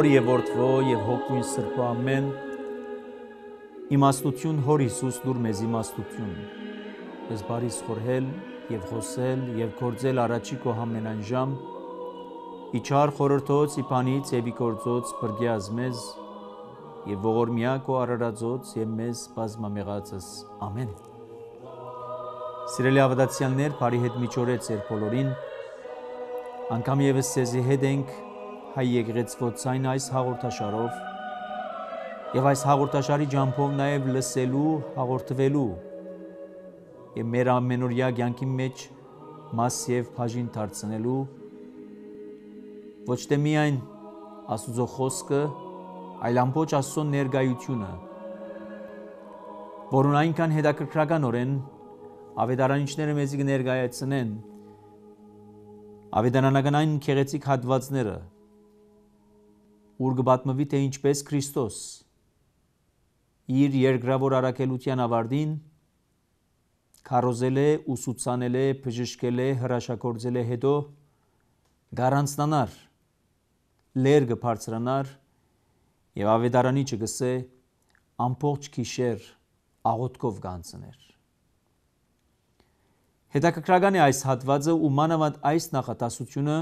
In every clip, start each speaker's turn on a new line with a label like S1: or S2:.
S1: Հոր եւ Որդվո եւ Հոգույն Սրբո ամեն իմաստություն Հոր Հիսուս դուր մեզ իմաստություն։ Ես բարիս խորհել եւ խոսել եւ գործել առաջի քո համենայն ժամ։ Իչար խորհրդոց իփանից եւ իգործոց բրդյազ մեզ եւ ողորմյա քո արարածոց եւ մեզ բազմամեղածս։ Ամեն։ Սիրելի ավդացյաններ, բարի հետ միջորեց ձեր բոլորին։ Անկամ եւս ցեզի հետ ենք հայ եկեղեցվոցային այս հաղորդաշարով եւ այս հաղորդաշարի ջամփով նաեւ լսելու, հաղորդվելու եւ մեր ամենօրյա ցանկի մեջ մաս եւ բաժին դարձնելու ոչ թե միայն Աստուծո խոսքը, այլ ամբողջ Աստծո ներկայությունը, որոնք այնքան հետաքրքրականորեն ավետարանիչները մեզ ներկայացնեն ավետարանական այն քեղեցիկ հատվածները, ուր կբատմվի, թե ինչպես Քրիստոս իր երկրավոր առաքելության ավարտին քարոզել է, ուսուցանել է, բժշկել է, հրաշագործել է, հետո գարանցնանար, լերգը բարձրանար եւ ավետարանի չգսե ամբողջ քիշեր աղոտկով գանցներ։ Հետաքրքրական է այս հատվածը ու մանավանդ այս նախատասությունը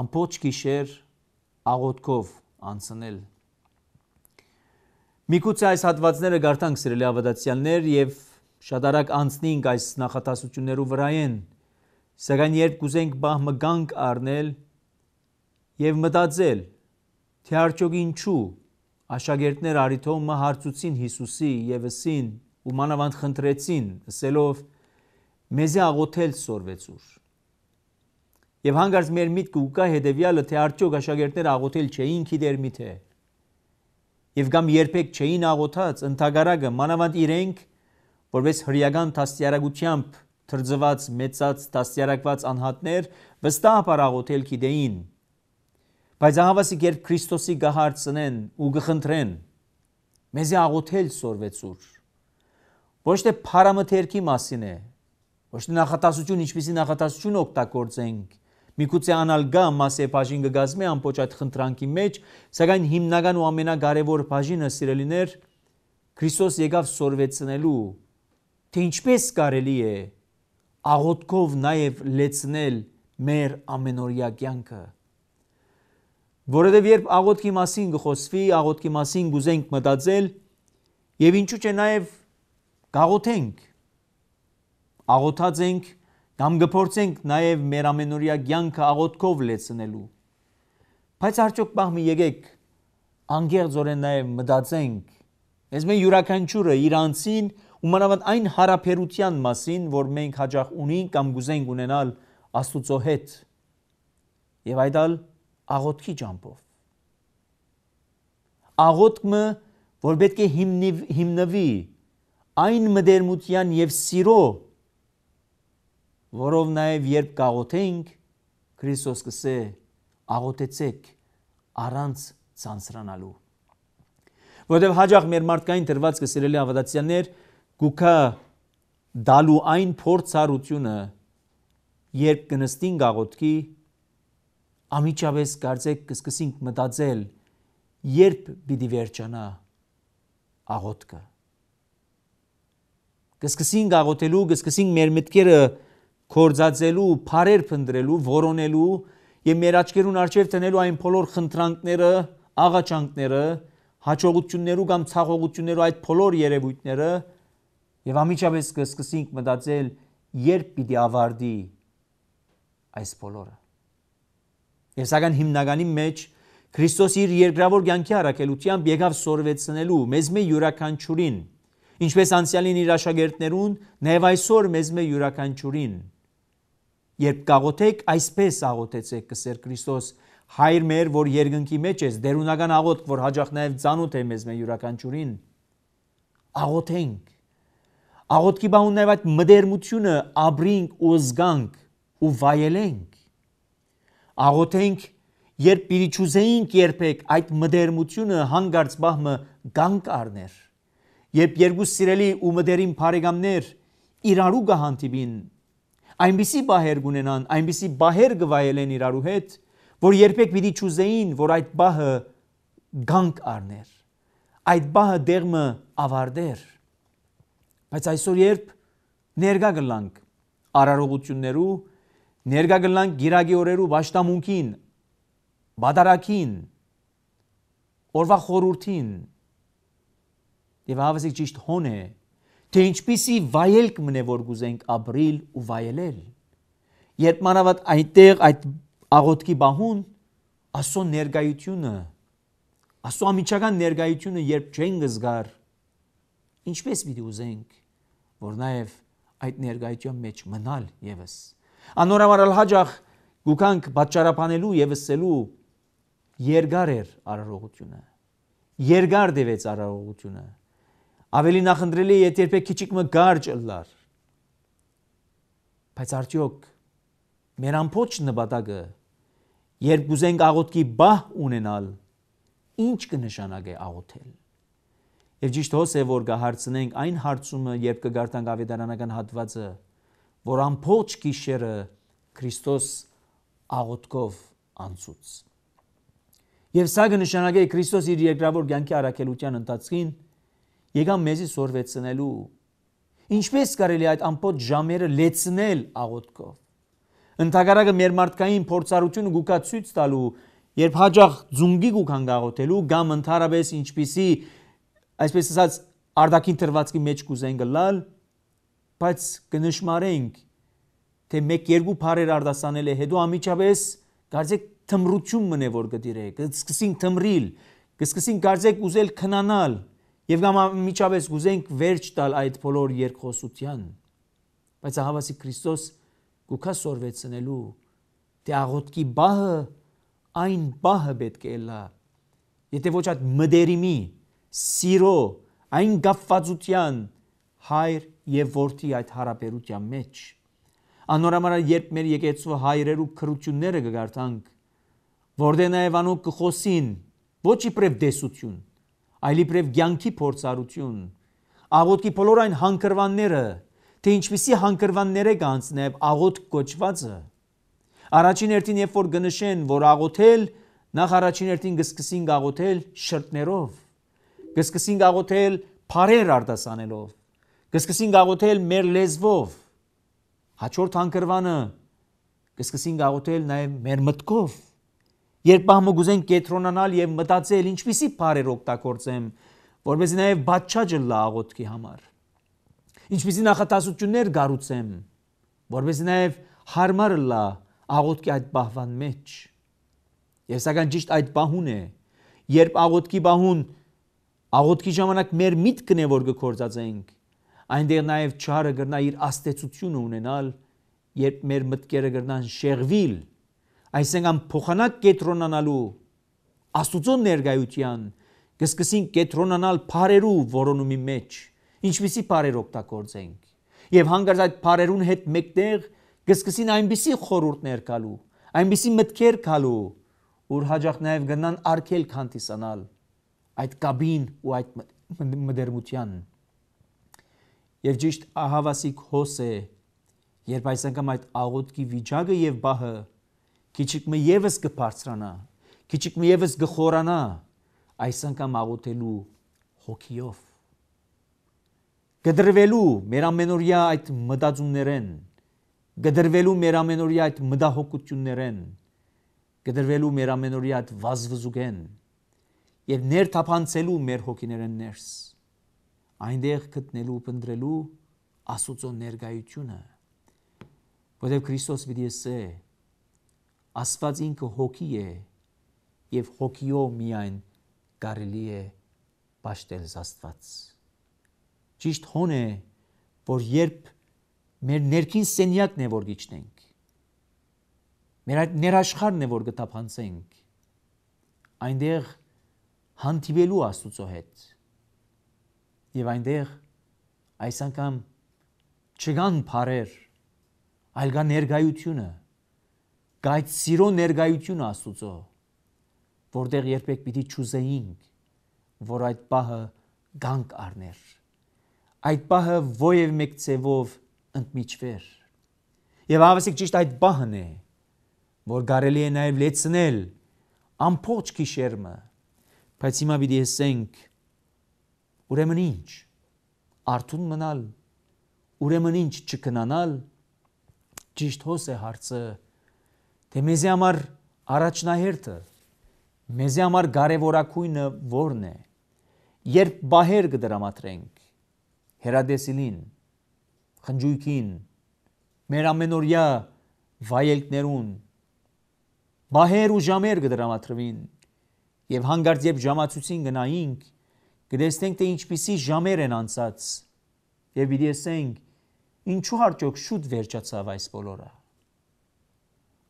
S1: ամբողջ գիշեր աղոթքով անցնել։ Միգուցե այս հատվածները գարտանք սիրելի ավադացյալներ եւ շատ արագ անցնենք այս նախատասություններու վրայեն։ Սակայն երբ կուզենք բահմը գանք առնել եւ մտածել, թե արդյոք ինչու աշակերտներ արիթոմը հարցուցին Հիսուսի եւսին ու մանավանդ խնդրեցին, ասելով. «Մեզի աղոթել սորվեցուր»։ Եվ հանգարց մեր միտքը ուկա հետևյալը, թե արդյոք աշակերտները աղոթել չէին քիդեր միթե։ Եվ կամ երբեք չէին աղոթած ընդհակարակը մանավանդ իրենք, որպես հրյական տասյարակությամբ թրձված, մեծած, տասյարակված անհատներ վստահաբար աղոթել քիդեին։ Բայց ահավասիկ երբ Քրիստոսի գահարցնեն ու գխնդրեն, մեզի աղոթել սորվեցուր։ Ոչ թե փարամթերքի մասին է, ոչ թե նախատասություն, ինչպիսի նախատասություն օգտագործենք, Միգուցե անալգա մասե բաժին կգազմի ամբողջ այդ խնդրանքի մեջ, սակայն հիմնական ու ամենակարևոր բաժինը սիրելիներ Քրիստոս եկավ սորվեցնելու, թե ինչպես կարելի է աղոթքով նաև լեցնել մեր ամենօրյա կյանքը։ Որովհետև երբ աղոթքի մասին գխոսվի, աղոթքի մասին գուզենք մտածել, եւ ինչու՞ չէ նաև գաղոթենք։ Աղոթած ենք Դամ գործենք նաև մեր ամենօրյա ցանկը աղոթքով լեցնելու։ Բայց արդյոք բախմի եկեք անգերձորեն նաև մտածենք։ Ես մեր յուրաքանչյուրը իր անձին ու մանավանդ այն հարաբերության մասին, որ մենք հաջող ունենք կամ գուզենք ունենալ Աստուծո հետ։ Եվ այդալ աղոթքի ճամփով։ Աղոթքը, որ պետք է հիմնի, հիմնվի այն մդերմության եւ սիրո որով նաև երբ կաղոթենք, Քրիստոս կսե աղոթեցեք առանց ցանցրանալու։ Որտեւ հաջող մեր մարդկային դրված կսիրելի ավադացիաներ գուքա դալու այն փորձառությունը, երբ կնստին գաղոտքի ամիջապես կարծեք կսկսենք մտածել, երբ պիտի վերջանա աղոտքը։ Կսկսենք աղոտելու, կսկսենք մեր մտքերը մտ կորձածելու, բարեր փնտրելու, որոնելու եւ մեր աչքերուն արջև տնելու այն բոլոր խնդրանքները, աղաչանքները, հաջողություններու կամ ցաղողություններու այդ բոլոր երևույթները եւ ամիջապես կսկսենք մտածել երբ պիտի ավարտի այս բոլորը։ Եվ սակայն հիմնականի մեջ Քրիստոս իր երկրավոր ցանկի առաքելությամբ եկավ սորվեցնելու մեզ մի յուրաքանչյուրին, ինչպես անցյալին իր աշակերտներուն, նաև այսօր մեզ մի յուրաքանչյուրին։ Երբ կաղոթեք, այսպես աղոթեցեք, կսեր Քրիստոս, հայր մեր, որ երկնքի մեջ ես, դերունական աղոթք, որ հաջող նաև ծանոթ է մեզ մեր յուրաքանչյուրին, աղոթենք։ Աղոթքի բանուն նաև այդ մդերմությունը ապրինք ու զգանք ու վայելենք։ Աղոթենք, երբ իրիչուզեինք երբեք այդ մդերմությունը հանգարց բահմը գանք առներ։ Երբ երկու սիրելի ու մդերիմ բարեկամներ իրարու գահանտիպին, այնպիսի բահեր գունենան, այնպիսի բահեր գվայելեն իրարու հետ, որ երբեք պիտի ճուզեին, որ այդ բահը գանք առներ, այդ բահը դեղմը ավարդեր։ Բայց այսօր երբ ներգա գլանք արարողություններու, ներգա գլանք գիրագի օրերու բաշտամունքին, բադարակին, օրվա խորուրդին, Եվ հավասիկ ճիշտ հոն է թե ինչպիսի վայելք մնե որ գուզենք ապրիլ ու վայելել։ Երբ մանավանդ այնտեղ այդ աղոտքի բահուն ասո ներգայությունը, ասո ամիջական ներգայությունը երբ չեն գզգար, ինչպես պիտի ուզենք, որ նաև այդ ներգայության մեջ մնալ եւս։ Անորավար հաջախ գուկանք պատճառապանելու եւ ըսելու երգար էր արարողությունը։ Երգար դևեց արարողությունը Ավելի նախընտրելի է, եթե երբեք քիչիկ մը գարջ ըլլար։ Բայց արդյոք մեր ամբողջ նպատակը երբ ուզենք աղոտքի բահ ունենալ, ինչ կնշանակե աղոթել։ Եվ ճիշտ հոս է որ կհարցնենք այն հարցումը, երբ կգարտանք ավետարանական հատվածը, որ ամբողջ գիշերը Քրիստոս աղոթքով անցուց։ Եվ սա կնշանակե Քրիստոս իր երկրավոր կյանքի առաքելության ընթացքին եկան մեզի սորվեցնելու։ Ինչպես կարելի այդ ամբողջ ժամերը լեցնել աղոթքով։ Ընթագարակը մեր մարդկային փորձառությունը գուկա ցույց տալու, երբ հաջող զունգի գուքան գաղոթելու կամ ընդհանրապես ինչպիսի այսպես ասած արդակին թրվածքի մեջ կուզեն գլալ, բայց կնշмарենք թե 1-2 բարեր արդասանել է հետո ամիջապես դարձեք թմրություն մնե որ գդիրեք, կսկսին թմրիլ, կսկսին դարձեք ուզել քնանալ Եվ կամ միջավես գուզենք վերջ տալ այդ բոլոր երկխոսության։ Բայց ահավասի Քրիստոս գուքա սորվեցնելու թե դե աղոտքի բահը այն բահը պետք է լա։ Եթե ոչ այդ մդերիմի, սիրո, այն գավվածության հայր եւ որդի այդ հարաբերության մեջ։ Անորամար երբ մեր եկեցու հայրերու քրությունները կգարտանք, որտեղ դե նաեւ անոնք կխոսին ոչ իբրև դեսություն, այլ իբրև ցանկի փորձառություն։ Աղոտքի բոլոր այն հանգրվանները, թե ինչպիսի հանգրվաններ է կանցնեւ աղոտ կոչվածը։ Առաջին հերթին երբ որ գնշեն, որ աղոթել, նախ առաջին հերթին գսկսին աղոթել շրտներով։ Գսկսին աղոթել բարեր արտասանելով։ Գսկսին աղոթել մեր լեզվով։ Հաջորդ հանգրվանը գսկսին աղոթել նաև մեր մտքով Երբ համուգուզեն կետրոնանալ եւ մտածել ինչպիսի բարեր օգտագործեմ, որովհետեւ նաեւ բաչաճը լաղոտքի համար։ Ինչպիսի նախատասություններ գառուցեմ, որովհետեւ նաեւ հարմարը լա աղոտքի այդ բահվան մեջ։ Եվ սակայն ճիշտ այդ բահուն է, երբ աղոտքի բահուն աղոտքի ժամանակ մեր միտքն է որ գործածենք, այնտեղ նաև չարը գրնա իր աստեցությունը ունենալ, երբ մեր մտքերը գրնան շեղվիլ այսինքն փոխանակ կետրոնանալու աստուծո ներգայության կսկսին կետրոնանալ բարերու որոնումի մեջ ինչպիսի բարեր օգտագործենք եւ հանգարց այդ բարերուն հետ մեկտեղ կսկսին այնպիսի խորուրդներ գալու այնպիսի մտքեր գալու որ հաջող նաեւ գնան արքել քանտիսանալ այդ կաբին ու այդ մդերմության եւ ճիշտ ահավասիկ հոս է երբ այս անգամ այդ աղոտքի վիճակը եւ բահը քիչիկը եւս կբարձրանա, քիչիկը եւս կխորանա այս անգամ աղոթելու հոգիով։ Գդրվելու մեր ամենօրյա այդ մտածումներեն, գդրվելու մեր ամենօրյա այդ մտահոգություններեն, գդրվելու մեր ամենօրյա այդ վազվզուկեն եւ ներթափանցելու մեր հոգիներեն ներս։ Այնտեղ գտնելու ու բնդրելու Աստծո ներկայությունը։ Որտեղ Քրիստոս պիտի ասե Աստված ինքը հոգի է եւ հոգիով միայն կարելի է ճաշտել Աստված։ Ճիշտ հոն է, որ երբ մեր ներքին սենյակն է որ գիչնենք։ Մեր այդ ներաշխարհն է որ գտափանցենք։ Այնտեղ հանդիպելու Աստծո հետ։ Եվ այնտեղ այս անգամ չգան բարեր, այլ գա ներգայությունը կա այդ սիրո ներգայությունը Աստուծո, որտեղ երբեք պիտի ճուզեինք, որ այդ պահը գանք առներ։ Այդ պահը ովև մեկ ցևով ընդմիջվեր։ Եվ հավասիկ ճիշտ այդ պահն է, որ կարելի է նաև լեցնել ամբողջ քիշերմը։ Բայց հիմա պիտի ասենք ուրեմն ինչ արթուն մնալ ուրեմն ինչ չկնանալ ճիշտ հոս է հարցը Թե դե մեզի համար առաջնահերթը, մեզի համար կարևորակույնը ո՞րն է։ Երբ բահեր կդրամատրենք Հերադեսիլին, խնջույքին, մեր ամենօրյա վայելքներուն, բահեր ու ժամեր կդրամատրվին եւ հանգարց երբ ժամացույցին գնայինք, գտեսնենք թե ինչպիսի ժամեր են անցած եւ իրեսենք ինչու արդյոք շուտ վերջացավ այս բոլորը։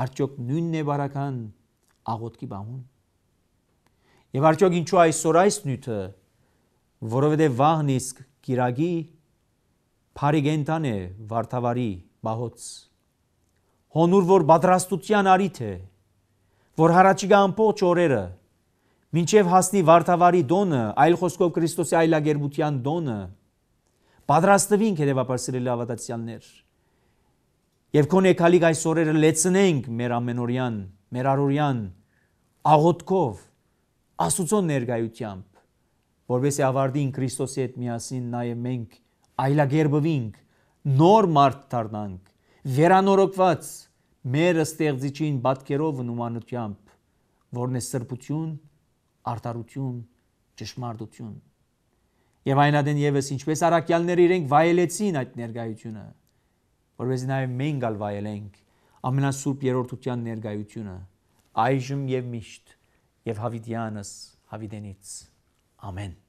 S1: Արդյոք նույնն է բարական աղոտքի բամուն։ Եվ արդյոք ինչու այսօր այս նյութը, որովհետև վահն իսկ գիրագի Փարիգենտան է Վարդավարի բահոց։ Հոնուր որ պատրաստության արիթ է, որ հարաճիգա ամբողջ օրերը մինչև հասնի Վարդավարի դոնը, այլ խոսքով Քրիստոսի այլագերբության դոնը, պատրաստվինք հետևաբար սիրելի հավատացյալներ։ Եվ գոնե քալիք այս օրերը լեցնենք մեր ամենօրյան, մեր արորյան աղոթքով, Աստուծո ներկայությամբ, որովհետեւ ավարդին Քրիստոսի հետ միասին նաև մենք այլագերբվինք, նոր մարդ դառնանք, վերանորոգված մեր ստեղծիչին բատկերով նումանությամբ, որն է սրբություն, արտարություն, ճշմարտություն։ Եվ այնադեն եւս ինչպես արաքյալները իրենք վայելեցին այդ ներկայությունը որովհետև նաև մենք ալ վայելենք ամենասուրբ երրորդության ներկայությունը այժմ եւ միշտ եւ հավիտյանս հավիտենից ամեն